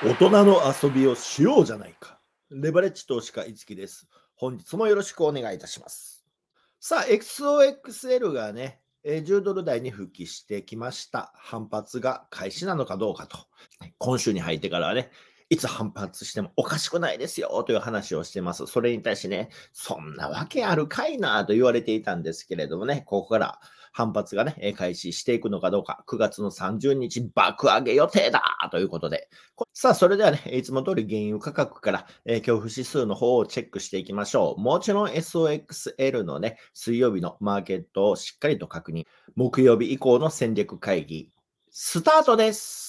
大人の遊びをしようじゃないか。レバレッジ投資家、いつきです。本日もよろしくお願いいたします。さあ、XOXL がね、10ドル台に復帰してきました。反発が開始なのかどうかと。今週に入ってからはね、いつ反発してもおかしくないですよという話をしてます。それに対してね、そんなわけあるかいなと言われていたんですけれどもね、ここから反発がね、開始していくのかどうか、9月の30日爆上げ予定だということで。さあ、それではね、いつも通り原油価格から、え恐怖指数の方をチェックしていきましょう。もちろん SOXL のね、水曜日のマーケットをしっかりと確認。木曜日以降の戦略会議、スタートです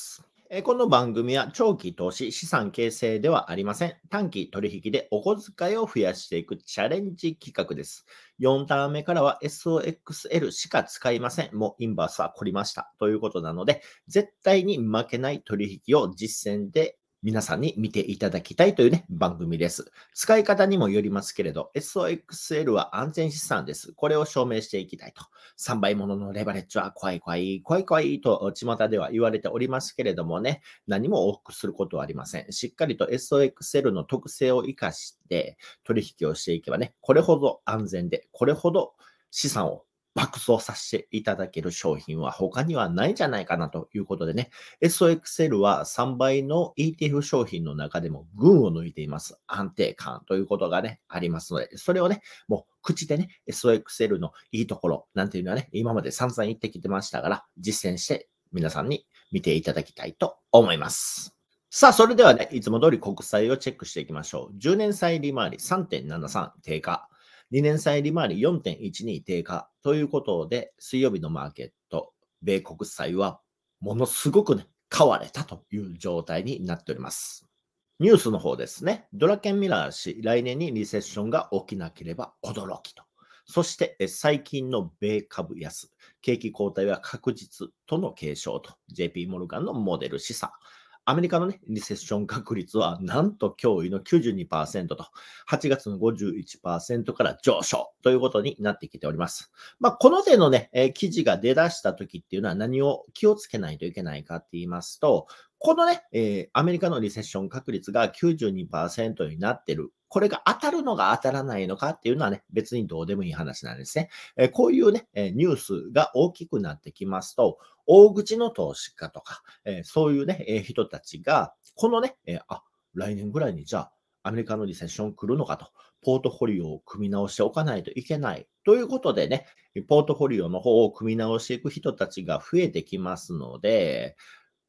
この番組は長期投資資産形成ではありません。短期取引でお小遣いを増やしていくチャレンジ企画です。4ターン目からは SOXL しか使いません。もうインバースは凝りました。ということなので、絶対に負けない取引を実践で皆さんに見ていただきたいというね、番組です。使い方にもよりますけれど、SOXL は安全資産です。これを証明していきたいと。3倍もののレバレッジは怖い怖い、怖い怖いと巷では言われておりますけれどもね、何も往復することはありません。しっかりと SOXL の特性を活かして取引をしていけばね、これほど安全で、これほど資産を爆走させていただける商品は他にはないんじゃないかなということでね、SOXL は3倍の ETF 商品の中でも群を抜いています。安定感ということがね、ありますので、それをね、もう口でね、SOXL のいいところなんていうのはね、今まで散々言ってきてましたから、実践して皆さんに見ていただきたいと思います。さあ、それではね、いつも通り国債をチェックしていきましょう。10年債利回り3.73低下。2年債利回り4.12低下ということで、水曜日のマーケット、米国債はものすごくね、買われたという状態になっております。ニュースの方ですね。ドラケンミラー氏、来年にリセッションが起きなければ驚きと。そして最近の米株安、景気後退は確実との継承と、JP モルガンのモデル示唆。アメリカの、ね、リセッション確率はなんと驚異の92%と、8月の51%から上昇ということになってきております。まあ、この手のね、えー、記事が出だした時っていうのは何を気をつけないといけないかって言いますと、このね、えー、アメリカのリセッション確率が92%になってる。これが当たるのが当たらないのかっていうのはね、別にどうでもいい話なんですね。えー、こういうね、えニュースが大きくなってきますと、大口の投資家とか、えそういうね、え人たちが、このね、えあ、来年ぐらいにじゃあ、アメリカのリセッション来るのかと、ポートフォリオを組み直しておかないといけない。ということでね、ポートフォリオの方を組み直していく人たちが増えてきますので、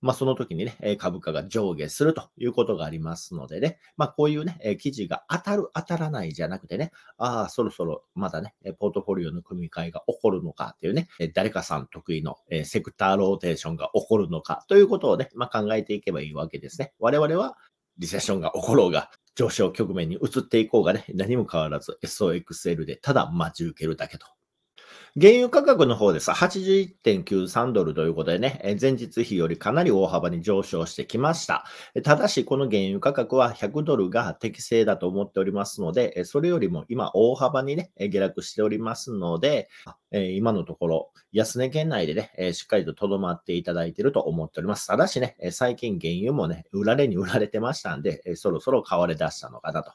まあ、その時にね、株価が上下するということがありますのでね、まあ、こういうね、記事が当たる当たらないじゃなくてね、ああ、そろそろまだね、ポートフォリオの組み替えが起こるのかっていうね、誰かさん得意のセクターローテーションが起こるのかということをね、まあ、考えていけばいいわけですね。我々はリセッションが起ころうが、上昇局面に移っていこうがね、何も変わらず SOXL でただ待ち受けるだけと原油価格の方です。81.93ドルということでね、前日比よりかなり大幅に上昇してきました。ただし、この原油価格は100ドルが適正だと思っておりますので、それよりも今大幅にね、下落しておりますので、今のところ安値圏内でね、しっかりと留まっていただいていると思っております。ただしね、最近原油もね、売られに売られてましたんで、そろそろ買われ出したのかなと。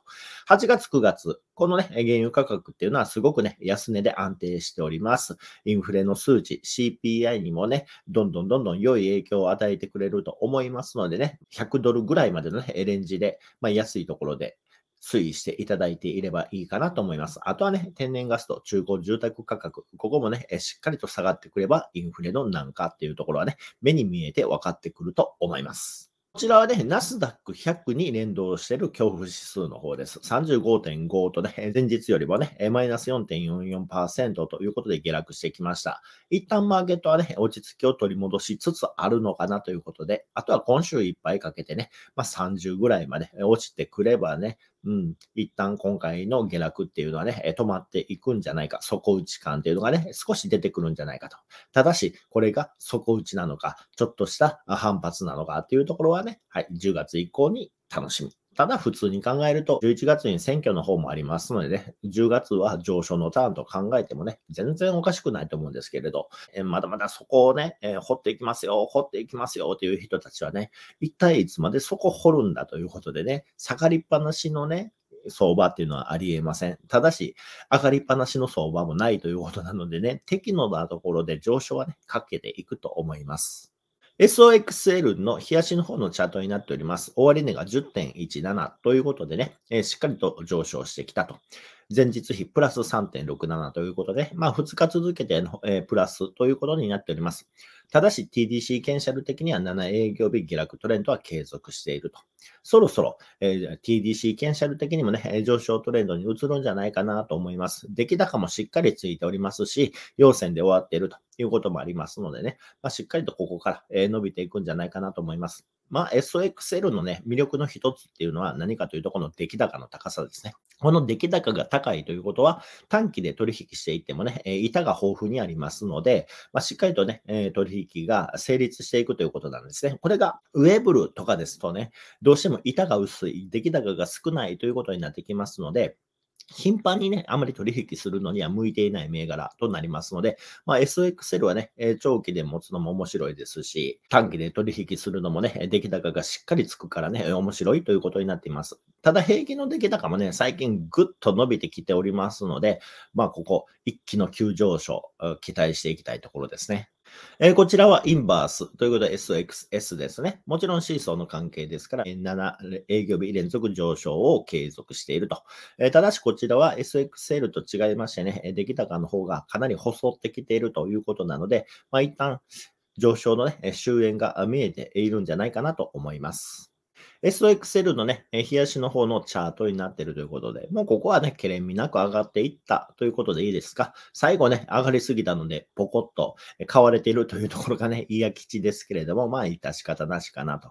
8月、9月、このね、原油価格っていうのはすごくね、安値で安定しております。ます。インフレの数値、CPI にもね、どんどんどんどん良い影響を与えてくれると思いますのでね、100ドルぐらいまでの、ね、レンジで、まあ、安いところで推移していただいていればいいかなと思います。あとはね、天然ガスと中古住宅価格、ここもね、しっかりと下がってくれば、インフレのなんかっていうところはね、目に見えて分かってくると思います。ちらはね、ナスダック100に連動している恐怖指数の方です。35.5とね、前日よりもね、マイナス4.44%ということで下落してきました。一旦マーケットはね、落ち着きを取り戻しつつあるのかなということで、あとは今週いっぱいかけてね、まあ、30ぐらいまで落ちてくればね、うん、一旦今回の下落っていうのはね、え止まっていくんじゃないか、底打ち感っていうのがね、少し出てくるんじゃないかと。ただし、これが底打ちなのか、ちょっとした反発なのかっていうところはね、はい、10月以降に楽しみ。ただ普通に考えると、11月に選挙の方もありますのでね、10月は上昇のターンと考えてもね、全然おかしくないと思うんですけれど、えまだまだそこをね、えー、掘っていきますよ、掘っていきますよという人たちはね、一体いつまでそこ掘るんだということでね、下がりっぱなしのね、相場っていうのはありえません。ただし、上がりっぱなしの相場もないということなのでね、適度なところで上昇はね、かけていくと思います。SOXL の冷やしの方のチャートになっております。終値が10.17ということでね、えー、しっかりと上昇してきたと。前日比プラス3.67ということで、まあ2日続けての、えー、プラスということになっております。ただし TDC 検査ル的には7営業日下落トレンドは継続していると。そろそろ、えー、TDC 検査ル的にもね、上昇トレンドに移るんじゃないかなと思います。出来高もしっかりついておりますし、要線で終わっているということもありますのでね、まあ、しっかりとここから、え伸びていくんじゃないかなと思います。まあ、SOXL のね、魅力の一つっていうのは何かというと、この出来高の高さですね。この出来高が高いということは、短期で取引していってもね、板が豊富にありますので、まあ、しっかりとね、取引が成立していくということなんですね。これがウェブルとかですとね、どうしても板が薄い、出来高が少ないということになってきますので、頻繁にね、あまり取引するのには向いていない銘柄となりますので、まあ、SXL はね、長期で持つのも面白いですし、短期で取引するのもね、出来高がしっかりつくからね、面白いということになっています。ただ、平均の出来高もね、最近ぐっと伸びてきておりますので、まあ、ここ、一気の急上昇、期待していきたいところですね。えー、こちらはインバースということで SXS ですね。もちろんシーソーの関係ですから、7営業日連続上昇を継続していると。えー、ただしこちらは SXL と違いましてね、出来高の方がかなり細ってきているということなので、まあ、一旦上昇のね、終焉が見えているんじゃないかなと思います。SOXL のね、冷やしの方のチャートになってるということで、もうここはね、けれみなく上がっていったということでいいですか。最後ね、上がりすぎたので、ポコッと買われているというところがね、いや吉ですけれども、まあ、致し方なしかなと。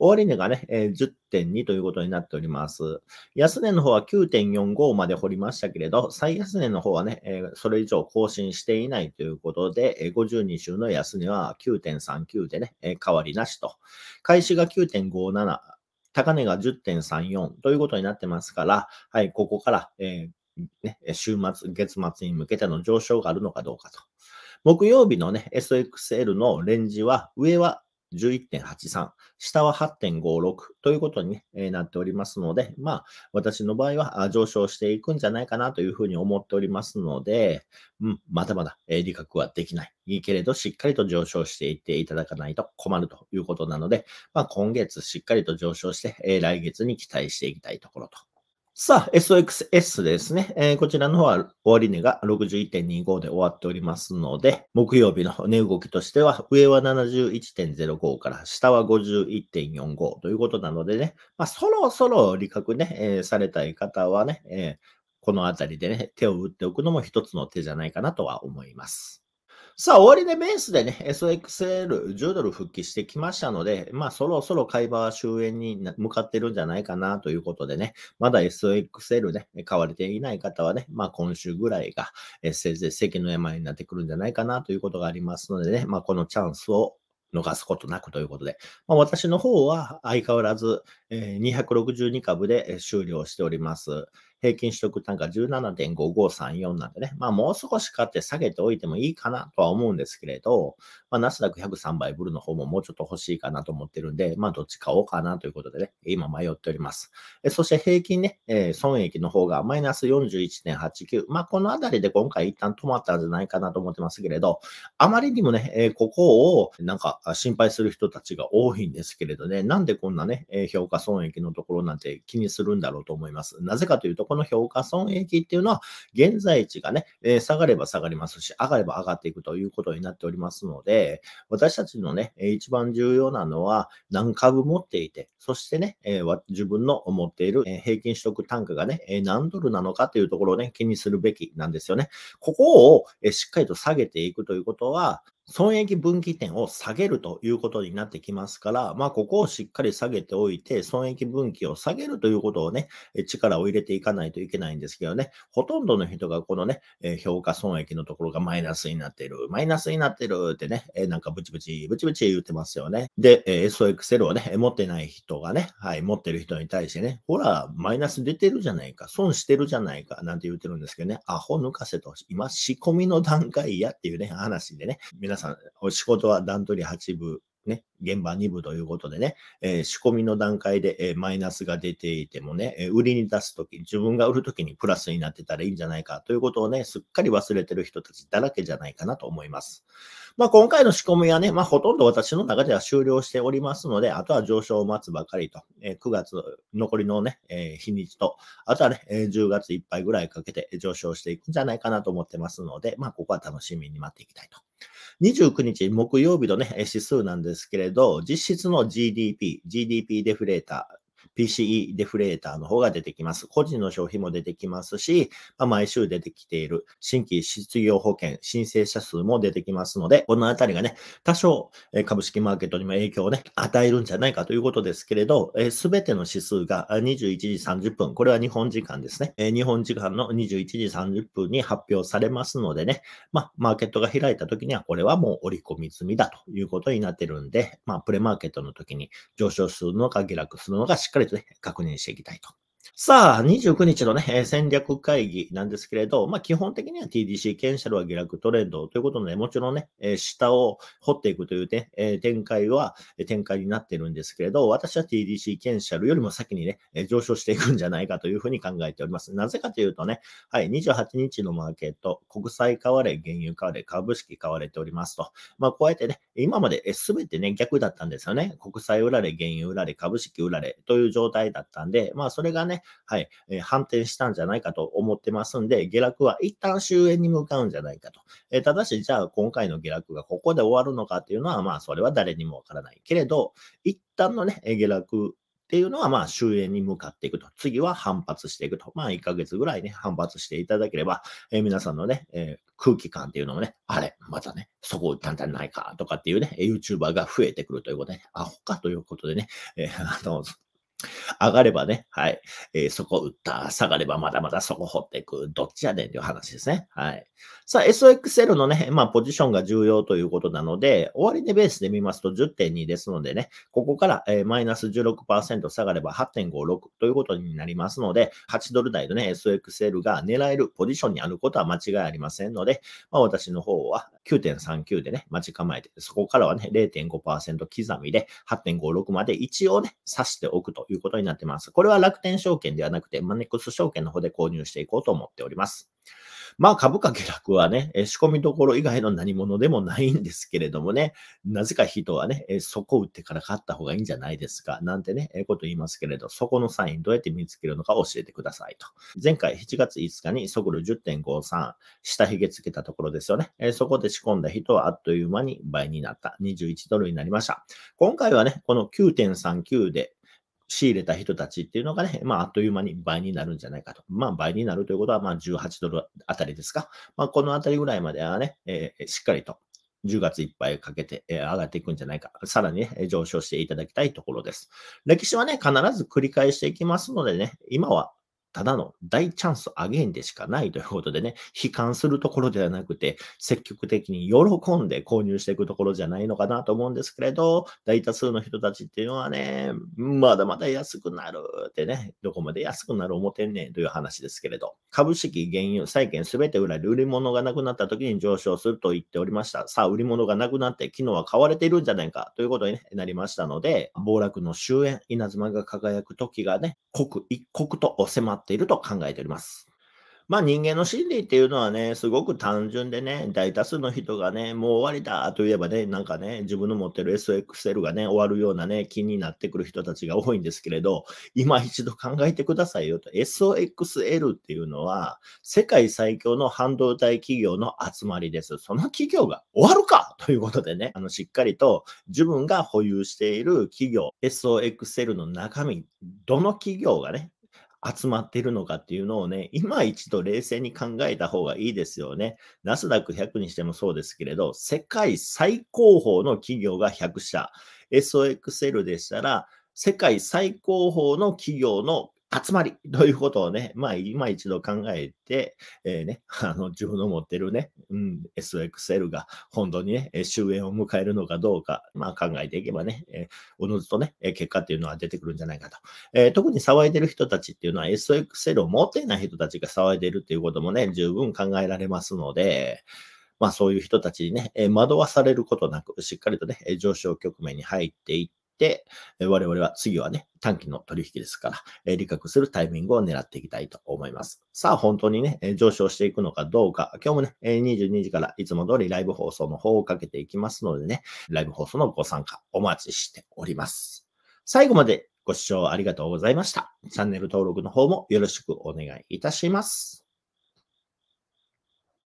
終値がね、10.2ということになっております。安値の方は9.45まで掘りましたけれど、最安値の方はね、それ以上更新していないということで、52週の安値は9.39でね、変わりなしと。開始が9.57。高値が10.34ということになってますから、はい、ここから、えー、ね、週末、月末に向けての上昇があるのかどうかと。木曜日のね、SXL のレンジは、上は11.83、下は8.56ということに、ね、なっておりますので、まあ、私の場合は上昇していくんじゃないかなというふうに思っておりますので、うん、まだまだ理覚はできない。いいけれど、しっかりと上昇していっていただかないと困るということなので、まあ、今月しっかりと上昇して、来月に期待していきたいところとさあ、SOXS ですね。えー、こちらの方は終値が61.25で終わっておりますので、木曜日の値動きとしては、上は71.05から下は51.45ということなのでね、まあ、そろそろ利覚ね、えー、されたい方はね、えー、このあたりでね、手を打っておくのも一つの手じゃないかなとは思います。さあ、終わりでベースでね、SOXL10 ドル復帰してきましたので、まあ、そろそろ買い場は終焉に向かってるんじゃないかなということでね、まだ SOXL ね、買われていない方はね、まあ、今週ぐらいが、えせいぜい席の山になってくるんじゃないかなということがありますのでね、まあ、このチャンスを逃すことなくということで、まあ、私の方は相変わらず、え262株で終了しております。平均取得単価17.5534なんでね、まあもう少し買って下げておいてもいいかなとは思うんですけれど、まあナスダック103倍ブルの方ももうちょっと欲しいかなと思ってるんで、まあどっち買おうかなということでね、今迷っております。えそして平均ね、えー、損益の方がマイナス41.89、まあこのあたりで今回一旦止まったんじゃないかなと思ってますけれど、あまりにもね、えー、ここをなんか心配する人たちが多いんですけれどね、なんでこんなね、評価損益のところなんて気にするんだろうと思います。なぜかというと、この評価損益っていうのは、現在地がね、え下がれば下がりますし、上がれば上がっていくということになっておりますので、私たちのね、一番重要なのは、何株持っていて、そしてね、え自分の持っている平均取得単価がね、何ドルなのかというところをね、気にするべきなんですよね。ここをしっかりと下げていくということは、損益分岐点を下げるということになってきますから、まあ、ここをしっかり下げておいて、損益分岐を下げるということをね、力を入れていかないといけないんですけどね、ほとんどの人がこのね、評価損益のところがマイナスになってる、マイナスになってるってね、なんかブチブチ、ブチブチ言ってますよね。で、SOXL をね、持ってない人がね、はい、持ってる人に対してね、ほら、マイナス出てるじゃないか、損してるじゃないか、なんて言ってるんですけどね、アホ抜かせと、今、仕込みの段階やっていうね、話でね、皆さんさん、お仕事は段取り8部、ね、現場2部ということでね、えー、仕込みの段階で、えー、マイナスが出ていてもね、えー、売りに出すとき、自分が売るときにプラスになってたらいいんじゃないかということをね、すっかり忘れてる人たちだらけじゃないかなと思います。まあ、今回の仕込みはね、まあ、ほとんど私の中では終了しておりますので、あとは上昇を待つばかりと、えー、9月残りのね、えー、日にちと、あとはね、えー、10月いっぱいぐらいかけて上昇していくんじゃないかなと思ってますので、まあ、ここは楽しみに待っていきたいと29日木曜日のね、指数なんですけれど、実質の GDP、GDP デフレーター、PCE デフレーターの方が出てきます。個人の消費も出てきますし、まあ、毎週出てきている新規失業保険申請者数も出てきますので、このあたりがね、多少株式マーケットにも影響をね、与えるんじゃないかということですけれど、すべての指数が21時30分、これは日本時間ですね。日本時間の21時30分に発表されますのでね、まあ、マーケットが開いた時には、これはもう折り込み済みだということになってるんで、まあ、プレマーケットの時に上昇するのか下落するのかしっかりりとね、確認していきたいとさあ、29日のね、戦略会議なんですけれど、まあ、基本的には TDC 検ルは下落トレンドということで、ね、もちろんね、え下を掘っていくというね、え展開は、え展開になってるんですけれど、私は TDC 検ルよりも先にね、え上昇していくんじゃないかというふうに考えております。なぜかというとね、はい、28日のマーケット、国債買われ、原油買われ、株式買われておりますと。まあ、こうやってね、今まで全てね、逆だったんですよね。国債売られ、原油売られ、株式売られという状態だったんで、まあ、それがね、はい、えー、反転したんじゃないかと思ってますんで、下落は一旦終焉に向かうんじゃないかと。えー、ただし、じゃあ今回の下落がここで終わるのかっていうのは、まあ、それは誰にもわからないけれど、一旦のね、下落っていうのは、まあ、終焉に向かっていくと。次は反発していくと。まあ、1ヶ月ぐらいね、反発していただければ、えー、皆さんのね、えー、空気感っていうのもね、あれ、またね、そこ打ったんじゃないかとかっていうね、YouTuber が増えてくるということで、ね、アホかということでね、えー、あの、上がればね、はい、えー、そこ打った、下がればまだまだそこ掘っていく、どっちやねんという話ですね。はい。さあ、SOXL のね、まあ、ポジションが重要ということなので、終値ベースで見ますと10.2ですのでね、ここから、えー、マイナス16%下がれば8.56ということになりますので、8ドル台のね、SOXL が狙えるポジションにあることは間違いありませんので、まあ、私の方は9.39でね、待ち構えて、そこからはね、0.5%刻みで8.56まで一応ね、指しておくということになります。なってます。これは楽天証券ではなくて、マネックス証券の方で購入していこうと思っております。まあ株価下落はね、仕込みどころ以外の何物でもないんですけれどもね、なぜか人はね、そこを打ってから買った方がいいんじゃないですか、なんてね、えこと言いますけれど、そこのサインどうやって見つけるのか教えてくださいと。前回7月5日に速度10.53、下髭つけたところですよね。えそこで仕込んだ人はあっという間に倍になった。21ドルになりました。今回はね、この9.39で仕入れた人たちっていうのがね、まあ、あっという間に倍になるんじゃないかと。まあ、倍になるということは、まあ、18ドルあたりですか。まあ、このあたりぐらいまではね、えー、しっかりと10月いっぱいかけて、えー、上がっていくんじゃないか。さらに、ね、上昇していただきたいところです。歴史はね、必ず繰り返していきますのでね、今はただの大チャンスアゲインでしかないということでね、悲観するところではなくて、積極的に喜んで購入していくところじゃないのかなと思うんですけれど、大多数の人たちっていうのはね、まだまだ安くなるってね、どこまで安くなる思てんねんという話ですけれど、株式、原油、債券すべて売られ、売り物がなくなった時に上昇すると言っておりました。さあ、売り物がなくなって、昨日は買われているんじゃないかということになりましたので、暴落の終焉、稲妻が輝く時がね、刻一刻と迫ってっていると考えております。まあ人間の心理っていうのはね、すごく単純でね、大多数の人がね、もう終わりだといえばね、なんかね、自分の持ってる SXL がね、終わるようなね、気になってくる人たちが多いんですけれど、今一度考えてくださいよと。SOXL っていうのは、世界最強の半導体企業の集まりです。その企業が終わるかということでね、あの、しっかりと自分が保有している企業、SOXL の中身、どの企業がね、集まっているのかっていうのをね、今一度冷静に考えた方がいいですよね。ナスダック100にしてもそうですけれど、世界最高峰の企業が100社、SOXL でしたら、世界最高峰の企業の集まりということをね、まあ、今一度考えて、えー、ね、あの、自分の持ってるね、うん、SXL が本当にね、終焉を迎えるのかどうか、まあ、考えていけばね、えー、おのずとね、結果っていうのは出てくるんじゃないかと。えー、特に騒いでる人たちっていうのは SXL を持っていない人たちが騒いでるっていうこともね、十分考えられますので、まあそういう人たちにね、惑わされることなく、しっかりとね、上昇局面に入っていって、、我々は次はね、短期の取引ですから、え利確するタイミングを狙っていきたいと思います。さあ、本当にね、え上昇していくのかどうか、今日もね、え22時からいつも通りライブ放送の方をかけていきますのでね、ライブ放送のご参加お待ちしております。最後までご視聴ありがとうございました。チャンネル登録の方もよろしくお願いいたします。